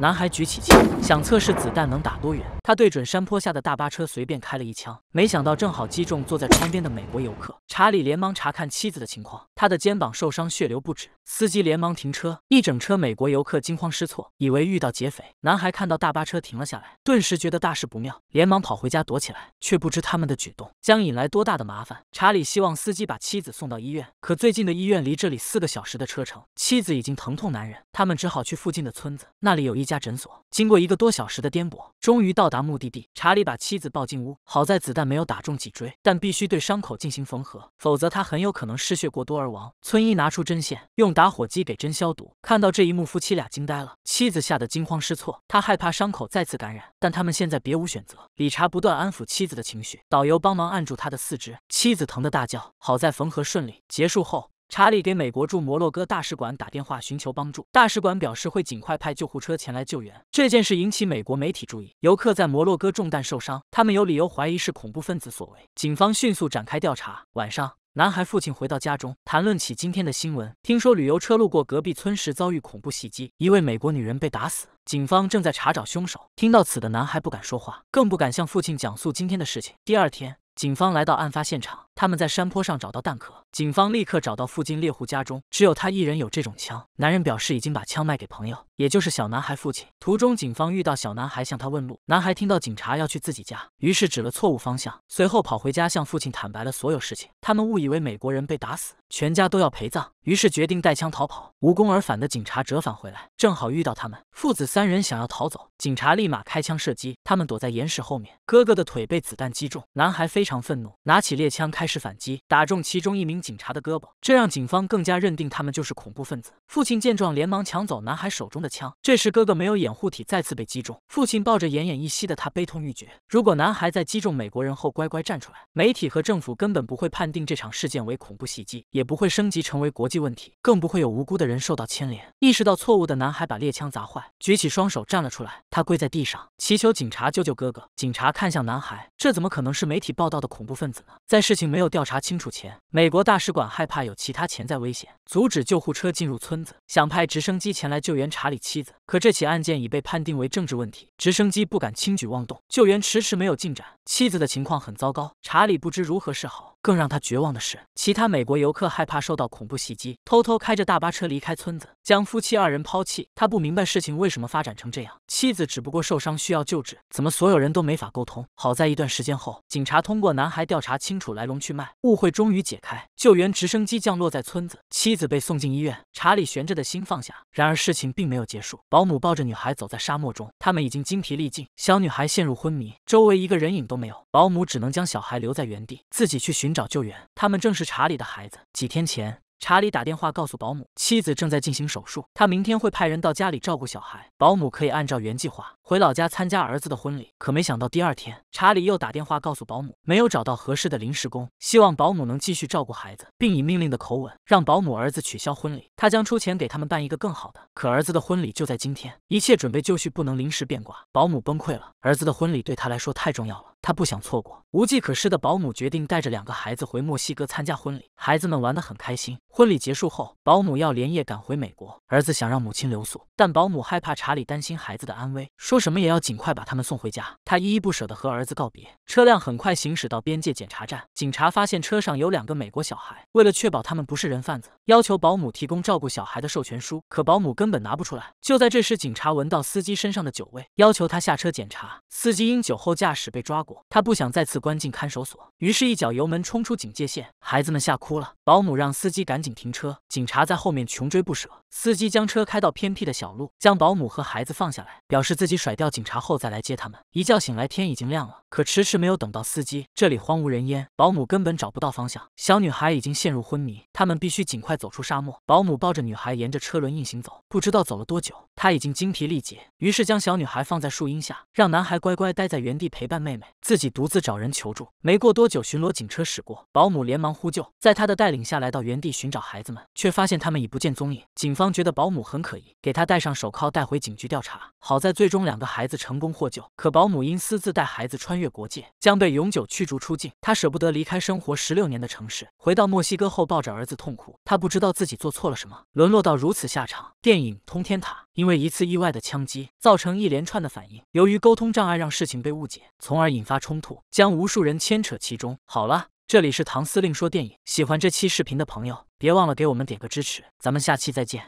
男孩举起枪，想测试子弹能打多远。他对准山坡下的大巴车随便开了一枪，没想到正好击中坐在窗边的美国游客查理，连忙查看妻子的情况，他的肩膀受伤，血流不止。司机连忙停车，一整车美国游客惊慌失措，以为遇到劫匪。男孩看到大巴车停了下来，顿时觉得大事不妙，连忙跑回家躲起来，却不知他们的举动将引来多大的麻烦。查理希望司机把妻子送到医院，可最近的医院离这里四个小时的车程，妻子已经疼痛难忍，他们只好去附近的村子，那里有一家诊所。经过一个多小时的颠簸，终于到达。目的地，查理把妻子抱进屋。好在子弹没有打中脊椎，但必须对伤口进行缝合，否则他很有可能失血过多而亡。村医拿出针线，用打火机给针消毒。看到这一幕，夫妻俩惊呆了。妻子吓得惊慌失措，她害怕伤口再次感染，但他们现在别无选择。理查不断安抚妻子的情绪，导游帮忙按住他的四肢，妻子疼得大叫。好在缝合顺利，结束后。查理给美国驻摩洛哥大使馆打电话寻求帮助，大使馆表示会尽快派救护车前来救援。这件事引起美国媒体注意，游客在摩洛哥中弹受伤，他们有理由怀疑是恐怖分子所为。警方迅速展开调查。晚上，男孩父亲回到家中，谈论起今天的新闻，听说旅游车路过隔壁村时遭遇恐怖袭击，一位美国女人被打死，警方正在查找凶手。听到此的男孩不敢说话，更不敢向父亲讲述今天的事情。第二天，警方来到案发现场，他们在山坡上找到弹壳。警方立刻找到附近猎户家中，只有他一人有这种枪。男人表示已经把枪卖给朋友，也就是小男孩父亲。途中，警方遇到小男孩，向他问路。男孩听到警察要去自己家，于是指了错误方向，随后跑回家向父亲坦白了所有事情。他们误以为美国人被打死，全家都要陪葬，于是决定带枪逃跑。无功而返的警察折返回来，正好遇到他们父子三人想要逃走，警察立马开枪射击。他们躲在岩石后面，哥哥的腿被子弹击中。男孩非常愤怒，拿起猎枪开始反击，打中其中一名。警察的胳膊，这让警方更加认定他们就是恐怖分子。父亲见状，连忙抢走男孩手中的枪。这时，哥哥没有掩护体，再次被击中。父亲抱着奄奄一息的他，悲痛欲绝。如果男孩在击中美国人后乖乖站出来，媒体和政府根本不会判定这场事件为恐怖袭击，也不会升级成为国际问题，更不会有无辜的人受到牵连。意识到错误的男孩把猎枪砸坏，举起双手站了出来。他跪在地上，祈求警察救救哥哥。警察看向男孩，这怎么可能是媒体报道的恐怖分子呢？在事情没有调查清楚前，美国大。大使馆害怕有其他潜在危险，阻止救护车进入村子，想派直升机前来救援查理妻子。可这起案件已被判定为政治问题，直升机不敢轻举妄动，救援迟迟没有进展，妻子的情况很糟糕，查理不知如何是好。更让他绝望的是，其他美国游客害怕受到恐怖袭击，偷偷开着大巴车离开村子，将夫妻二人抛弃。他不明白事情为什么发展成这样，妻子只不过受伤需要救治，怎么所有人都没法沟通？好在一段时间后，警察通过男孩调查清楚来龙去脉，误会终于解开。救援直升机降落在村子，妻子被送进医院，查理悬着的心放下。然而事情并没有结束，保姆抱着女孩走在沙漠中，他们已经精疲力尽，小女孩陷入昏迷，周围一个人影都没有，保姆只能将小孩留在原地，自己去寻。寻找救援，他们正是查理的孩子。几天前，查理打电话告诉保姆，妻子正在进行手术，他明天会派人到家里照顾小孩，保姆可以按照原计划。回老家参加儿子的婚礼，可没想到第二天，查理又打电话告诉保姆，没有找到合适的临时工，希望保姆能继续照顾孩子，并以命令的口吻让保姆儿子取消婚礼，他将出钱给他们办一个更好的。可儿子的婚礼就在今天，一切准备就绪，不能临时变卦。保姆崩溃了，儿子的婚礼对他来说太重要了，他不想错过。无计可施的保姆决定带着两个孩子回墨西哥参加婚礼，孩子们玩得很开心。婚礼结束后，保姆要连夜赶回美国。儿子想让母亲留宿，但保姆害怕查理担心孩子的安危，说。什么也要尽快把他们送回家。他依依不舍地和儿子告别。车辆很快行驶到边界检查站，警察发现车上有两个美国小孩。为了确保他们不是人贩子，要求保姆提供照顾小孩的授权书。可保姆根本拿不出来。就在这时，警察闻到司机身上的酒味，要求他下车检查。司机因酒后驾驶被抓过，他不想再次关进看守所，于是，一脚油门冲出警戒线。孩子们吓哭了。保姆让司机赶紧停车。警察在后面穷追不舍。司机将车开到偏僻的小路，将保姆和孩子放下来，表示自己甩。甩掉警察后再来接他们。一觉醒来，天已经亮了，可迟迟没有等到司机。这里荒无人烟，保姆根本找不到方向。小女孩已经陷入昏迷。他们必须尽快走出沙漠。保姆抱着女孩沿着车轮运行走，不知道走了多久，她已经精疲力竭，于是将小女孩放在树荫下，让男孩乖乖待在原地陪伴妹妹，自己独自找人求助。没过多久，巡逻警车驶过，保姆连忙呼救。在他的带领下，来到原地寻找孩子们，却发现他们已不见踪影。警方觉得保姆很可疑，给他戴上手铐带回警局调查。好在最终两个孩子成功获救，可保姆因私自带孩子穿越国界，将被永久驱逐出境。他舍不得离开生活十六年的城市，回到墨西哥后抱着儿子。痛苦，他不知道自己做错了什么，沦落到如此下场。电影《通天塔》因为一次意外的枪击，造成一连串的反应。由于沟通障碍，让事情被误解，从而引发冲突，将无数人牵扯其中。好了，这里是唐司令说电影。喜欢这期视频的朋友，别忘了给我们点个支持。咱们下期再见。